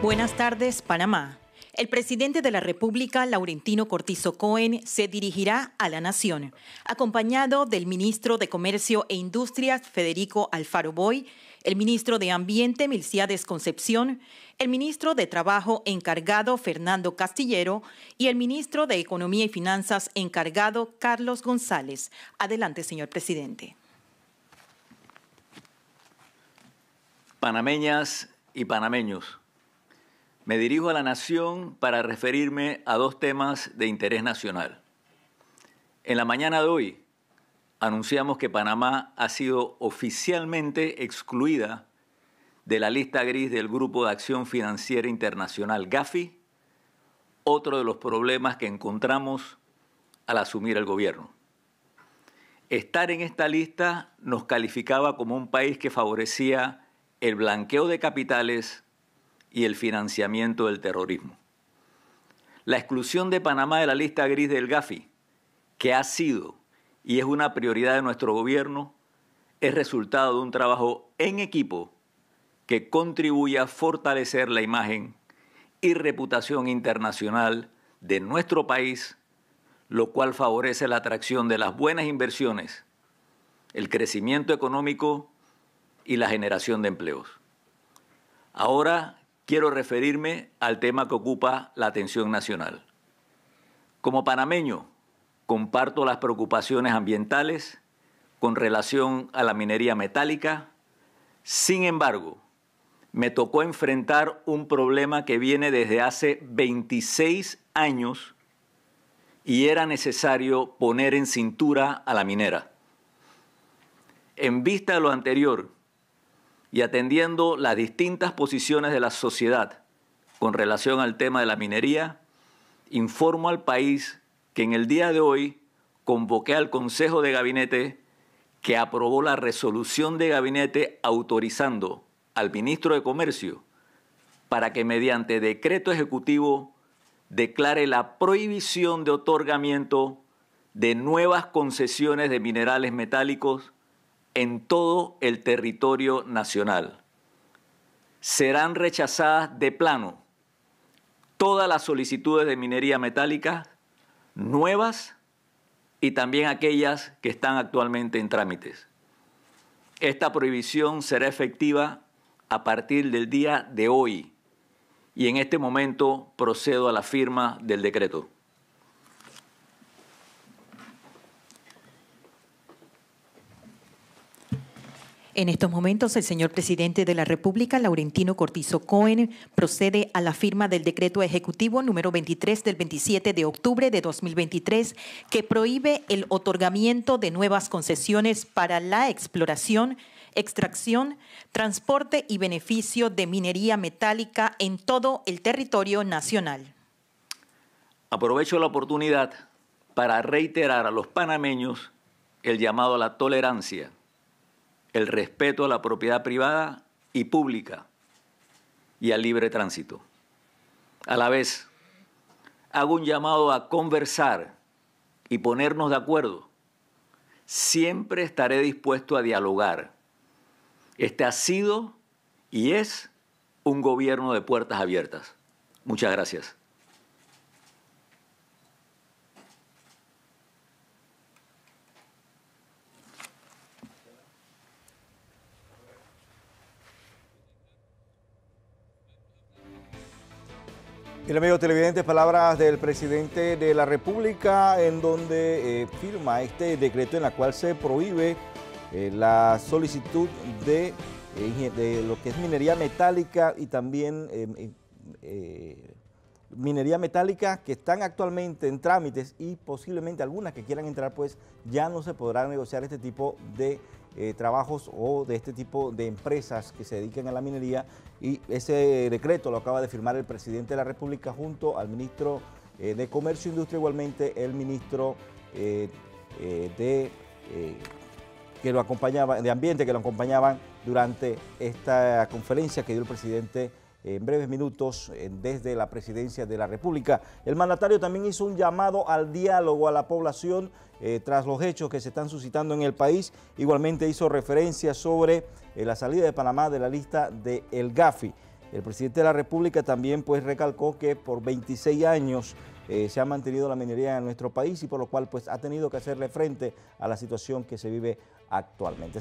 Buenas tardes, Panamá. El presidente de la República, Laurentino Cortizo Cohen, se dirigirá a la Nación, acompañado del ministro de Comercio e Industrias, Federico Alfaro Boy, el ministro de Ambiente, Milciades Concepción, el ministro de Trabajo encargado, Fernando Castillero, y el ministro de Economía y Finanzas encargado, Carlos González. Adelante, señor presidente. Panameñas y panameños. Me dirijo a la nación para referirme a dos temas de interés nacional. En la mañana de hoy anunciamos que Panamá ha sido oficialmente excluida de la lista gris del Grupo de Acción Financiera Internacional GAFI, otro de los problemas que encontramos al asumir el gobierno. Estar en esta lista nos calificaba como un país que favorecía el blanqueo de capitales y el financiamiento del terrorismo. La exclusión de Panamá de la lista gris del GAFI, que ha sido y es una prioridad de nuestro gobierno, es resultado de un trabajo en equipo que contribuye a fortalecer la imagen y reputación internacional de nuestro país, lo cual favorece la atracción de las buenas inversiones, el crecimiento económico y la generación de empleos. Ahora quiero referirme al tema que ocupa la atención nacional. Como panameño, comparto las preocupaciones ambientales con relación a la minería metálica. Sin embargo, me tocó enfrentar un problema que viene desde hace 26 años y era necesario poner en cintura a la minera. En vista de lo anterior, y atendiendo las distintas posiciones de la sociedad con relación al tema de la minería, informo al país que en el día de hoy convoqué al Consejo de Gabinete que aprobó la resolución de gabinete autorizando al ministro de Comercio para que mediante decreto ejecutivo declare la prohibición de otorgamiento de nuevas concesiones de minerales metálicos en todo el territorio nacional. Serán rechazadas de plano todas las solicitudes de minería metálica nuevas y también aquellas que están actualmente en trámites. Esta prohibición será efectiva a partir del día de hoy y en este momento procedo a la firma del decreto. En estos momentos, el señor presidente de la República, Laurentino Cortizo Cohen, procede a la firma del decreto ejecutivo número 23 del 27 de octubre de 2023, que prohíbe el otorgamiento de nuevas concesiones para la exploración, extracción, transporte y beneficio de minería metálica en todo el territorio nacional. Aprovecho la oportunidad para reiterar a los panameños el llamado a la tolerancia el respeto a la propiedad privada y pública y al libre tránsito. A la vez, hago un llamado a conversar y ponernos de acuerdo. Siempre estaré dispuesto a dialogar. Este ha sido y es un gobierno de puertas abiertas. Muchas gracias. Bien, amigos televidentes, palabras del presidente de la República en donde eh, firma este decreto en la cual se prohíbe eh, la solicitud de, eh, de, lo que es minería metálica y también em, em, minería metálica que están actualmente en trámites y posiblemente algunas que quieran entrar, pues ya no se podrá negociar este tipo de eh, trabajos o de este tipo de empresas que se dediquen a la minería y ese decreto lo acaba de firmar el presidente de la República junto al ministro eh, de Comercio e Industria, igualmente el ministro eh, de, que lo acompañaba, de Ambiente que lo acompañaban durante esta conferencia que dio el presidente en breves minutos desde la presidencia de la República. El mandatario también hizo un llamado al diálogo a la población eh, tras los hechos que se están suscitando en el país. Igualmente hizo referencia sobre eh, la salida de Panamá de la lista del el GAFI. El presidente de la República también pues recalcó que por 26 años eh, se ha mantenido la minería en nuestro país y por lo cual pues ha tenido que hacerle frente a la situación que se vive actualmente.